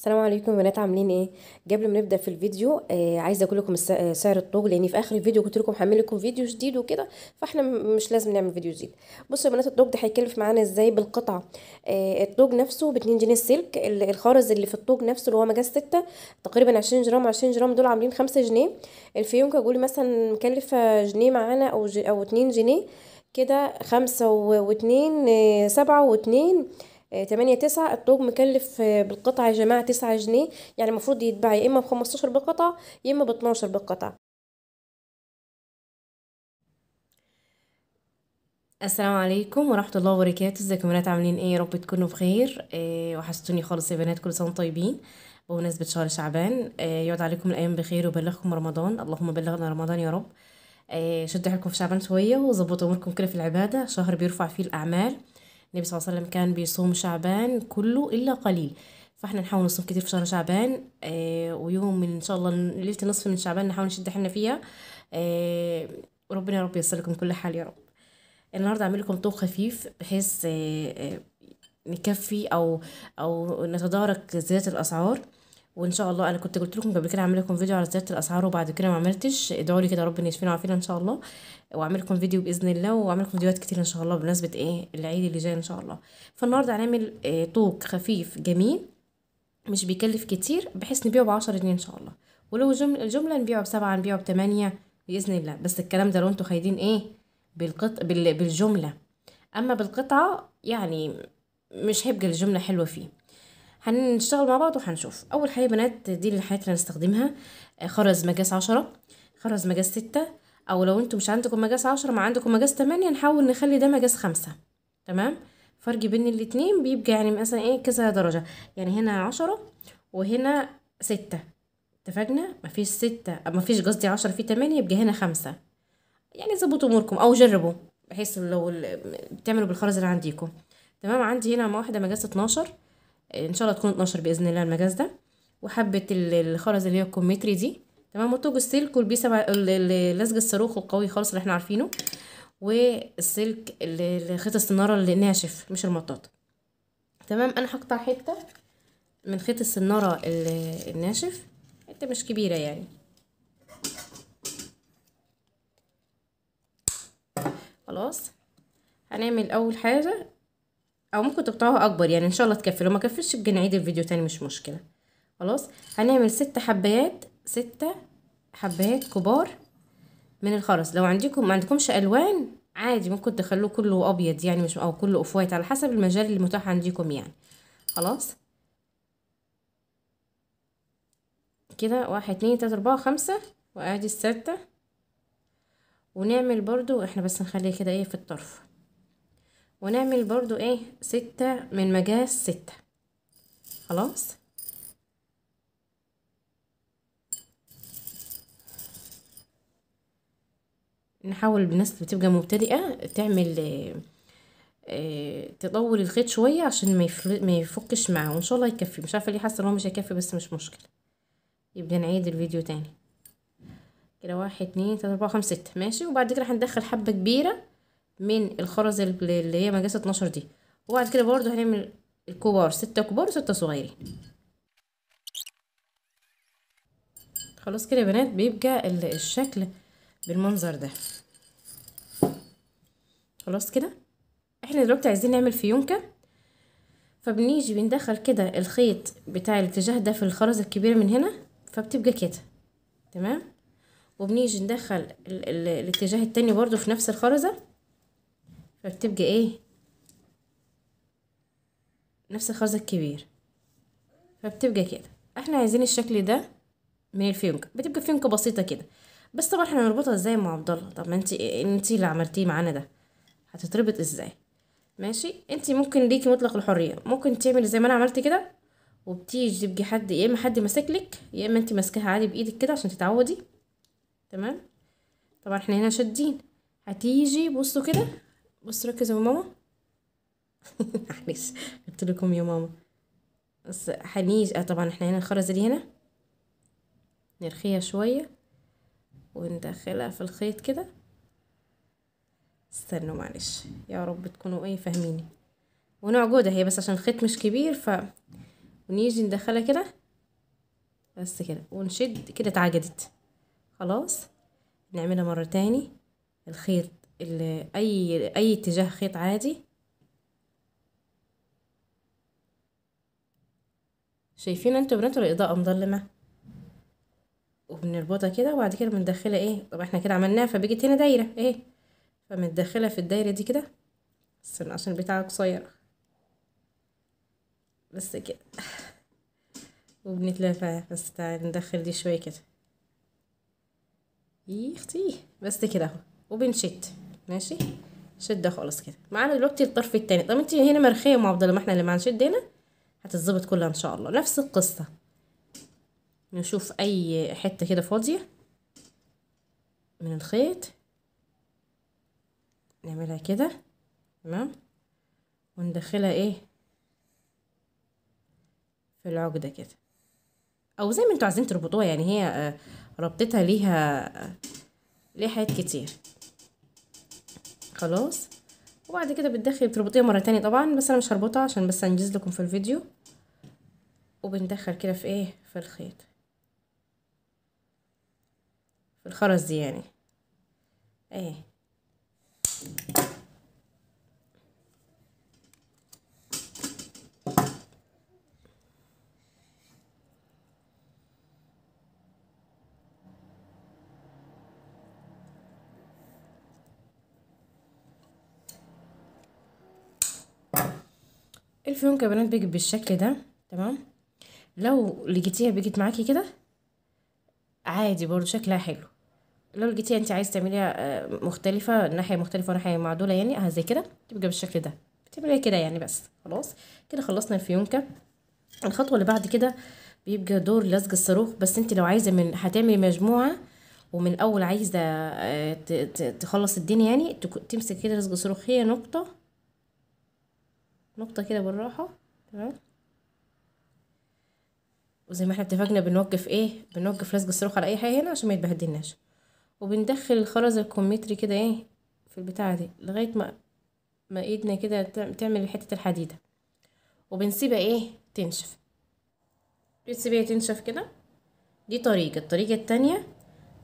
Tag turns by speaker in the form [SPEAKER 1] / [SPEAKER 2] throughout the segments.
[SPEAKER 1] السلام عليكم بنات عاملين ايه قبل ما نبدا في الفيديو آه عايزه اقول لكم آه، سعر الطوق لان في اخر الفيديو قلت لكم هعمل لكم فيديو جديد وكده فاحنا مش لازم نعمل فيديو جديد بصوا يا بنات الطوق ده هيكلف معانا ازاي بالقطعه آه الطوق نفسه ب 2 جنيه السلك الخرز اللي في الطوق نفسه اللي هو مجاز 6 تقريبا 20 جرام 20 جرام دول عاملين 5 جنيه الفيونكه قولي مثلا مكلفه جنيه معانا او او 2 جنيه كده 5 و2 7 و2 آه، تمانية تسعة الطوب مكلف آه، بالقطعة يا جماعة تسعة جنيه يعني المفروض يتباع يا إما بخمستاشر بالقطعة يا إما باتناشر بالقطعة السلام عليكم ورحمة الله وبركاته ازيكم بنات عاملين ايه يارب رب تكونوا بخير إيه وحشتوني خالص يا بنات كل سنة طيبين بمناسبة شهر شعبان إيه يقعد عليكم الأيام بخير ويبلغكم رمضان اللهم بلغنا رمضان يا رب إيه شدوا حيلكم في شعبان شوية وظبطوا أموركم كده في العبادة شهر بيرفع فيه الأعمال النبي صلى الله عليه وسلم كان بيصوم شعبان كله إلا قليل فاحنا نحاول نصوم كتير في شهر شعبان آه ويوم من ان شاء الله ليله نصف من شعبان نحاول نشد حنا فيها آه ربنا يا رب ييسر كل حال يا رب النهارده اعمل لكم طبق خفيف بحيث آه آه نكفي او او نتدارك زياده الاسعار وان شاء الله انا كنت قلت لكم قبل كده اعمل لكم فيديو على زياده الاسعار وبعد كده ما عملتش ادعوا لي كده ربنا يشفينا وعافينا ان شاء الله واعمل لكم فيديو باذن الله واعمل لكم فيديوهات كتير ان شاء الله بمناسبه ايه العيد اللي جاي ان شاء الله فالنهارده هنعمل آه، طوق خفيف جميل مش بيكلف كتير بحيث نبيعه بعشرة جنيه ان شاء الله ولو جملة, نبيعه بسبعة نبيعه بثمانيه بإذن الله بس الكلام ده لو انتم خايدين ايه بالقط... بال... بالجملة أما بالقطعة يعني مش هيبقى الجملة حلوة فيه هنشتغل مع بعض وهنشوف اول حاجه بنات دي الحاجات اللي هنستخدمها آه، خرز مقاس عشرة خرز مقاس ستة او لو انتوا مش عندكم مقاس عشرة ما عندكم مقاس تمانية نحاول نخلي ده مقاس خمسة تمام فرق بين الاتنين بيبقى يعني مثلا ايه كذا درجة يعني هنا عشرة وهنا ستة اتفقنا مفيش ستة آه، مفيش قصدي عشرة في تمانية يبقى هنا خمسة يعني ظبطوا اموركم او جربوا بحيث لو بتعملوا بالخرز اللي عنديكم تمام عندي هنا واحدة مقاس اتناشر ان شاء الله تكون 12 باذن الله المجاز ده وحبه الخرز اللي هي الكوميتري دي تمام وتوج السلك والبيسه اللزج الصاروخ القوي خالص اللي احنا عارفينه والسلك خيط السناره اللي ناشف مش المطاط تمام انا هقطع حته من خيط السناره الناشف حته مش كبيره يعني خلاص هنعمل اول حاجه او ممكن تقطعوها اكبر يعني ان شاء الله تكفي لو ما كفيش نعيد الفيديو تاني مش مشكله خلاص هنعمل ست حبايات ستة حبايات كبار من الخرز لو عندكم ما عندكمش الوان عادي ممكن تخلوه كله ابيض يعني مش او كله اوف وايت على حسب المجال اللي متاح عندكم يعني خلاص كده واحد اتنين تلاتة اربعة خمسة وادي الستة ونعمل برضو احنا بس نخليه كده ايه في الطرف ونعمل برضو ايه ستة من مقاس ستة خلاص نحاول الناس اللي بتبقى مبتدئة تعمل آه، تطول الخيط شوية عشان ما يفكش معاه وان شاء الله يكفي مش عارفة ليه حاسة ان هو مش هيكفي بس مش مشكلة يبقى نعيد الفيديو تاني كده واحد اتنين تلاتة اربعة خمسة ستة ماشي وبعد كده هندخل حبة كبيرة من الخرز اللي هي مقاس 12 دي وبعد كده برضو هنعمل الكبار ستة كبار وستة صغيرين خلاص كده يا بنات بيبقى الشكل بالمنظر ده خلاص كده احنا دلوقتي عايزين نعمل فيونكة فبنيجي بندخل كده الخيط بتاع الاتجاه ده في الخرز الكبير من هنا فبتبقى كده تمام وبنيجي ندخل الاتجاه التاني برضو في نفس الخرزة فبتبقى ايه نفس الخرزة الكبير فبتبقى كده احنا عايزين الشكل ده من الفيونكة بتبقى فيونكة بسيطة كده بس طبعا احنا هنربطها ازاي مع عبد الله طب ما انتي انتي اللي عملتيه معانا ده هتتربط ازاي ماشي انتي ممكن ليكي مطلق الحريه ممكن تعملي زي ما انا عملت كده وبتيجي تبقي حد يا اما حد ماسكلك يا اما انتي ماسكاها عادي بايدك كده عشان تتعودي تمام طبعا احنا هنا شادين هتيجي بصوا كده بس ركزوا يا ماما معلش قلت لكم يا ماما بس هنيجي اه طبعا احنا هنا الخرزة دي هنا نرخيها شوية وندخلها في الخيط كده استنوا معلش يا رب تكونوا ايه فاهميني ونوع جودة هي بس عشان الخيط مش كبير ف ونيجي ندخلها كده بس كده ونشد كده اتعجدت خلاص نعملها مرة تاني الخيط أي أي اتجاه خيط عادي شايفين انتوا بنات الإضاءة مظلمة وبنربطها كده وبعد كده بندخلها ايه طب احنا كده عملناها فبقت هنا دايرة ايه فمندخلها في الدايرة دي كده بس عشان بتاعها قصير بس كده وبنتلفها بس تعالي ندخل دي شوية كده يختي بس كده اهو وبنشد ماشي شده خالص كده معانا دلوقتي الطرف التاني طب انت هنا مرخيه الله ما احنا لما هنشد هنا هتتظبط كلها ان شاء الله نفس القصه نشوف اي حته كده فاضيه من الخيط نعملها كده تمام وندخلها ايه في العقده كده او زي ما انتوا عايزين تربطوها يعني هي آه، ربطتها ليها آه، ليها حاجات كتير خلاص وبعد كده بتدخلي بتربطيها مرة تانية طبعا بس انا مش هربطها عشان بس انجز لكم في الفيديو وبندخل كده في ايه في الخيط في الخرز دي يعني ايه الفيونكة بنات بيجي بالشكل ده تمام لو لقيتيها بيجت معاكي كده عادي برضو شكلها حلو لو لقيتيها انت عايز تعمليها آه، مختلفة ناحية مختلفة وناحية معدولة يعني زي كده تبقى بالشكل ده بتعمليها كده يعني بس خلاص كده خلصنا الفيونكة الخطوة اللي بعد كده بيبقى دور لزق الصاروخ بس انت لو عايزة من هتعملي مجموعة ومن الاول عايزة آه، تخلص الدنيا يعني تمسك كده لزق الصاروخ هي نقطة نقطة كده بالراحة تمام وزي ما احنا اتفقنا بنوقف ايه بنوقف لزق الصاروخ على اي حاجة هنا عشان ما يتبهدلناش وبندخل الخرز الكوميتري كده ايه في البتاعة دي لغاية ما ما ايدنا كده تعمل حتة الحديدة وبنسيبها ايه تنشف بنسيبها تنشف كده دي طريقة الطريقة التانية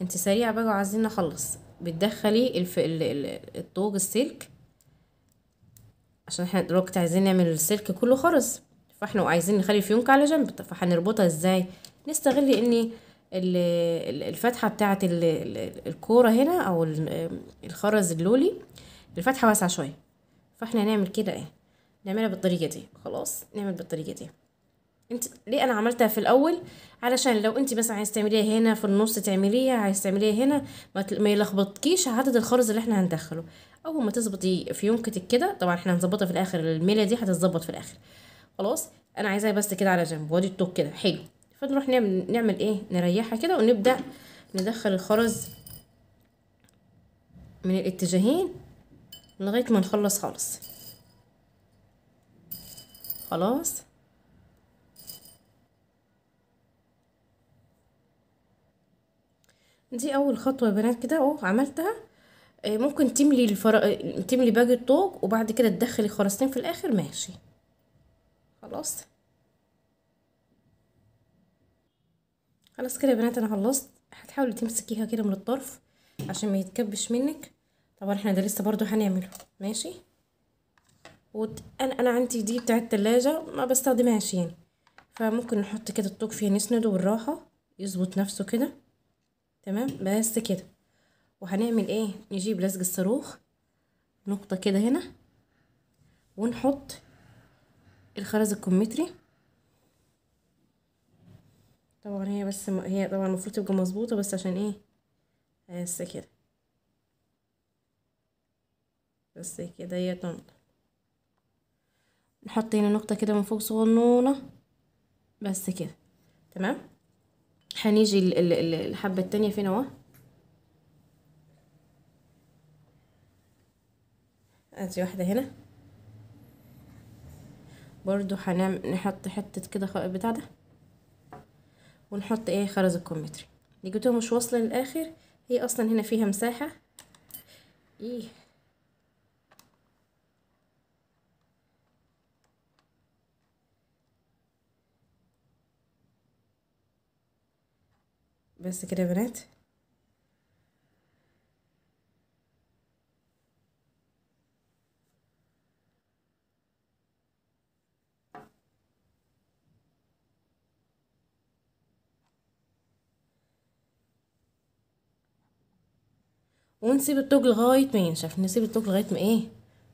[SPEAKER 1] انت سريعة بقى وعايزين نخلص بتدخلي الف... الطوق السلك عشان احنا دلوقتي عايزين نعمل السلك كله خرز فاحنا وعايزين نخلي الفيونكة على جنب فهنربطها ازاي نستغل ان الفتحة بتاعة الكورة هنا او الخرز اللولي الفتحة واسعة شوية فاحنا هنعمل كده ايه نعملها بالطريقة دي خلاص نعمل بالطريقة دي انت ليه انا عملتها في الاول علشان لو انت مثلا عايز تعمليها هنا في النص تعمليها عايز تعمليها هنا ما, ما يلخبطكيش عدد الخرز اللي احنا هندخله اول ما تظبطي فيونكتك كده طبعا احنا هنظبطها في الاخر الميله دي هتتظبط في الاخر خلاص انا عايزاها بس كده على جنب وادي التوك كده حلو فنروح نعمل نعمل ايه نريحها كده ونبدا ندخل الخرز من الاتجاهين لغايه ما نخلص خالص خلاص دي اول خطوه يا بنات كده اهو عملتها آه، ممكن تملي الفر... تملي باقي الطوق وبعد كده تدخلي خرزتين في الاخر ماشي خلاص خلاص كده يا بنات انا خلصت هتحاولي تمسكيها كده من الطرف عشان ما يتكبش منك طبعا احنا ده لسه برضو هنعمله ماشي وت... انا انا عندي دي بتاعه التلاجة ما بستخدمهاش يعني فممكن نحط كده الطوق فيها نسنده بالراحه يظبط نفسه كده تمام بس كده وهنعمل ايه نجيب لزق الصاروخ نقطة كده هنا ونحط الخرز الكمتري طبعا هي بس م... هي طبعا المفروض تبقى مظبوطة بس عشان ايه بس كده بس كده هي تنضل نحط هنا نقطة كده من فوق صغنونة بس كده تمام هنيجي الحبة التانية فين اهو ادي واحدة هنا برضو هنعمل نحط حتة كده بتاع ده ونحط ايه خرز الكمتري دي جبتهم مش واصلة للاخر هي اصلا هنا فيها مساحة ايه بس كده يا بنات ونسيب الطوج لغايه ما ينشف نسيب الطوج لغايه ما ايه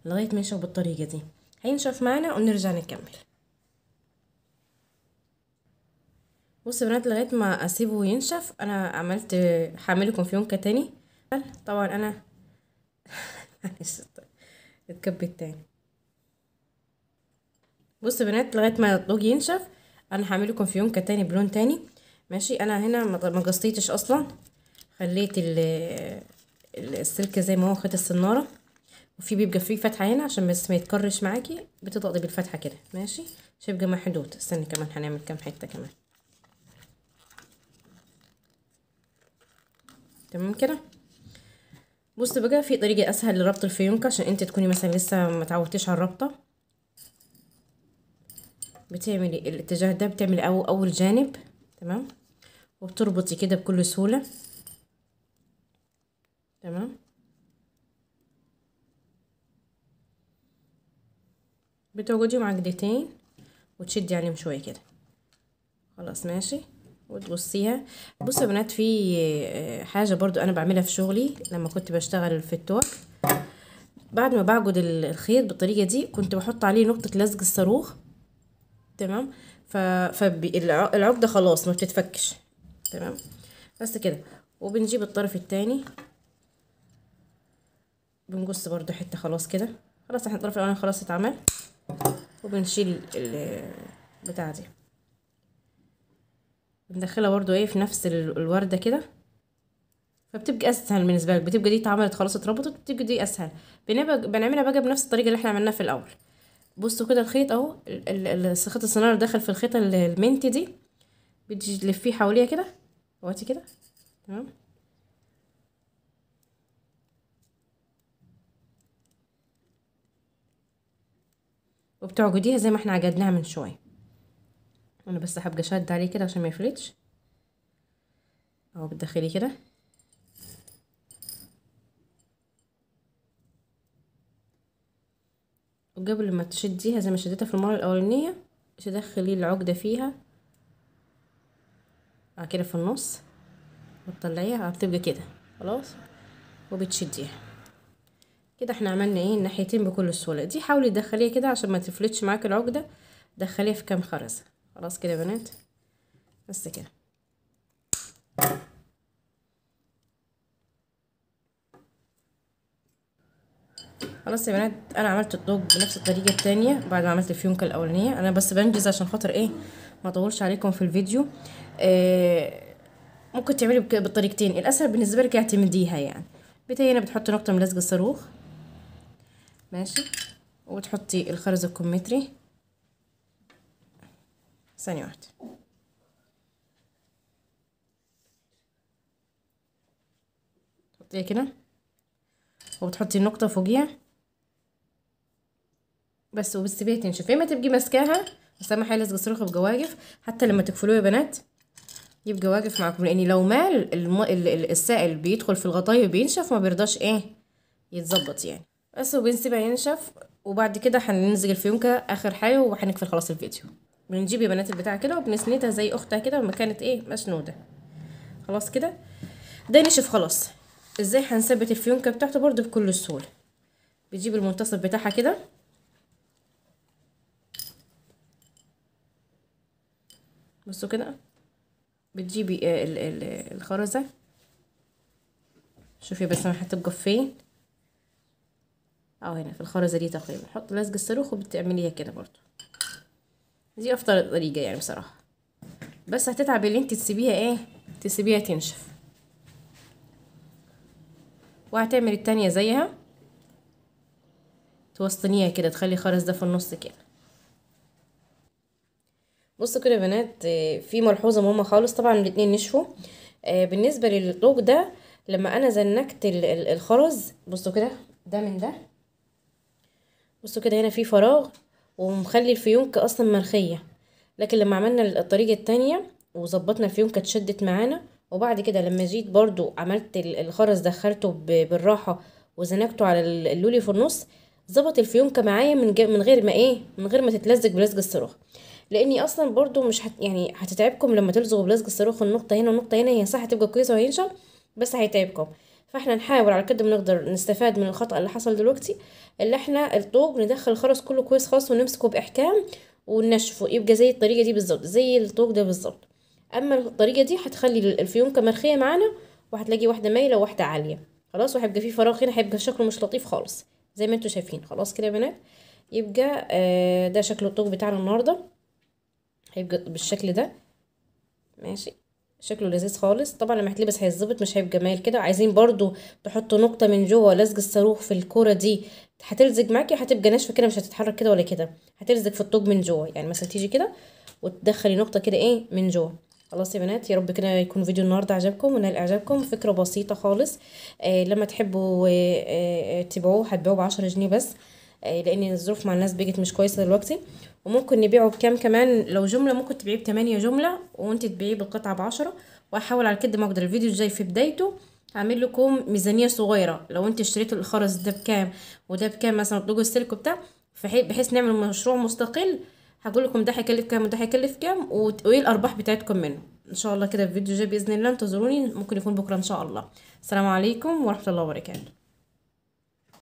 [SPEAKER 1] لغايه ما ينشف بالطريقه دي هينشف معانا ونرجع نكمل بص يا بنات لغايه ما اسيبه ينشف انا عملت هعمله كونفيونكه تاني طبعا انا معلش يعني اتكبت تاني بصوا يا بنات لغايه ما الدوج ينشف انا هعمله كونفيونكه تاني بلون تاني ماشي انا هنا ما قصيتش اصلا خليت ال السلك زي ما هو خد السناره وفي بيبقى فيه فتحه هنا عشان بس ما يتكرش معاكي بتضغطي بالفتحه كده ماشي عشان يبقى محدود استني كمان هنعمل كام حته كمان تمام كده بص بقى في طريقه اسهل لربط الفيونكه عشان انت تكوني مثلا لسه ما تعودتيش على الربطه بتعملي الاتجاه ده بتعملي اول اول جانب تمام وبتربطي كده بكل سهوله تمام بتوجدي مع وتشدي عليهم شويه كده خلاص ماشي وتبصيها بصوا يا بنات في آه، حاجه برضو انا بعملها في شغلي لما كنت بشتغل في التوك بعد ما بعقد الخيط بالطريقه دي كنت بحط عليه نقطه لزق الصاروخ تمام فالعقده خلاص ما بتتفكش تمام بس كده وبنجيب الطرف التاني بنقص برضو حته خلاص كده خلاص احنا الطرف الاولاني خلاص اتعمل وبنشيل البتاعه دي بندخلها برضو ايه في نفس الوردة كده فبتبقى اسهل بالنسبه لك بتبقى دي اتعملت خلاص اتربطت بتبقى دي اسهل بنعملها بقى بنفس الطريقه اللي احنا عملناها في الاول بصوا كده الخيط اهو الخيط الصناعي دخل في الخيط المنتي دي بتجي تلفيه حواليها كده وقتي كده تمام وبتعجديها زي ما احنا عجدناها من شويه انا بس هبقى شد عليه كده عشان ما يفلتش اهو بتدخلي كده وقبل ما تشديها زي ما شديتها في المره الاولانيه تدخلي العقده فيها بعد آه، كده في النص وتطلعيها آه، بتبقى كده خلاص وبتشديها كده احنا عملنا ايه الناحيتين بكل سهوله دي حاولي تدخليها كده عشان ما تفلتش معاك العقده دخليها في كام خرزه خلاص كده يا بنات بس كده خلاص يا بنات انا عملت الدوج بنفس الطريقه التانية بعد ما عملت الفيونكه الاولانيه انا بس بنجز عشان خاطر ايه ما اطولش عليكم في الفيديو آه ممكن تعملي بالطريقتين الاسهل بالنسبه لك اعتمديها يعني بتاعي هنا بتحطي نقطه من لزق الصاروخ ماشي وتحطي الخرز الكمتري ثانية واحدة تحطيها كده وبتحطي النقطة فوقيها بس وبتسيبيها تنشف يا اما تبقي ماسكاها بس اهم حاجة لازقة صاروخ بجواجف حتى لما تقفلوه يا بنات يبقى واقف معاكم لان لو مال الم... السائل بيدخل في الغطايه بينشف ما بيرضاش ايه يتظبط يعني بس وبنسيبها ينشف وبعد كده هننزل الفيونكه اخر حاجه وهنقفل خلاص الفيديو بنجيب يا بنات البتاع كده وبنسندها زي اختها كده لما كانت ايه مسنوده خلاص كده ده نشف خلاص ازاي هنثبت الفيونكه بتاعته برده بكل سهوله بتجيب المنتصف بتاعها كده بصوا كده بتجيبي آه، الخرزه شوفي بس انا هتبقى فين اهو هنا في الخرزه دي تقريبا حط لزق الصاروخ وبتعمليها كده برضو دي افضل طريقه يعني بصراحه بس هتتعب اللي انت تسيبيها ايه تسيبيها تنشف وهتعمل التانية زيها توسطنيها كده تخلي الخرز ده في النص كده بصوا كده يا بنات آه، في ملحوظه مهمه خالص طبعا الاتنين نشفوا آه، بالنسبه للطوق ده لما انا زنكت الخرز بصوا كده ده من ده بصوا كده هنا في فراغ ومخلي الفيونكة اصلا مرخية لكن لما عملنا الطريقة التانية وظبطنا الفيونكة اتشدت معانا وبعد كده لما جيت برضو عملت الخرز دخلته بالراحة وزنكته على اللولي في النص ظبط الفيونكة معايا من, من غير ما ايه من غير ما تتلزق بلزق الصاروخ لاني اصلا برضو مش هت يعني هتتعبكم لما تلزقوا بلزق الصاروخ النقطه هنا والنقطه هنا هي صح هتبقى كويسه وهينشر بس هيتعبكم فاحنا نحاول على قد ما نقدر نستفاد من الخطأ اللي حصل دلوقتي اللي احنا الطوق ندخل الخرز كله كويس خالص ونمسكه بإحكام وننشفه يبقى زي الطريقة دي بالظبط زي الطوق ده بالظبط أما الطريقة دي هتخلي الفيونكة مرخيه معانا وهتلاقي واحدة مايلة وواحدة عالية خلاص وهيبقى فيه فراغ هنا هيبقى شكله مش لطيف خالص زي ما انتوا شايفين خلاص كده يا بنات يبقى آه، ده شكل الطوق بتاعنا النهارده هيبقى بالشكل ده ماشي شكله لذيذ خالص طبعا لما هتلبس هيتظبط مش هيبقى جمال كده عايزين برضو تحطوا نقطه من جوه لزج الصاروخ في الكوره دي هتلزج معاكي هتبقى ناشفه كده مش هتتحرك كده ولا كده هتلزج في الطوب من جوه يعني مثلا تيجي كده وتدخلي نقطه كده ايه من جوه خلاص يا بنات يا رب كده يكون فيديو النهارده عجبكم ونال اعجابكم فكره بسيطه خالص آه لما تحبوا آه آه تبيعوه هتبيعوه ب 10 جنيه بس آه، لان الظروف مع الناس بقت مش كويسه دلوقتي وممكن نبيعه بكام كمان لو جمله ممكن تبيعيه بثمانيه جمله وانت تبيعيه بالقطعه بعشرة واحاول على قد ما اقدر الفيديو الجاي في بدايته هعمل لكم ميزانيه صغيره لو انت اشتريتوا الخرز ده بكام وده بكام مثلا بلوج السلك وبتاع بحيث نعمل مشروع مستقل هقول لكم ده هيكلف كام وده هيكلف كام وايه الارباح بتاعتكم منه ان شاء الله كده في فيديو جاي باذن الله انتظروني ممكن يكون بكره ان شاء الله السلام عليكم ورحمه الله وبركاته